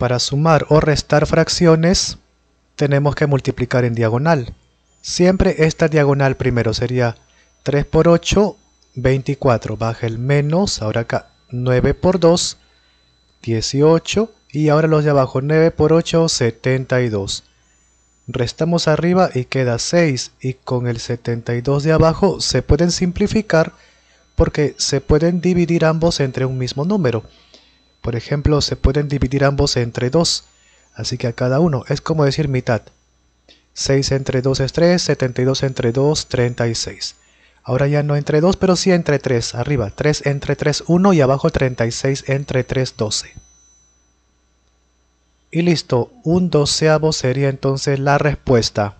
Para sumar o restar fracciones, tenemos que multiplicar en diagonal. Siempre esta diagonal primero sería 3 por 8, 24. Baja el menos, ahora acá 9 por 2, 18. Y ahora los de abajo, 9 por 8, 72. Restamos arriba y queda 6. Y con el 72 de abajo se pueden simplificar porque se pueden dividir ambos entre un mismo número. Por ejemplo, se pueden dividir ambos entre 2, así que a cada uno es como decir mitad. 6 entre 2 es 3, 72 entre 2, 36. Ahora ya no entre 2, pero sí entre 3. Arriba 3 entre 3, 1 y abajo 36 entre 3, 12. Y listo, un doceavo sería entonces la respuesta.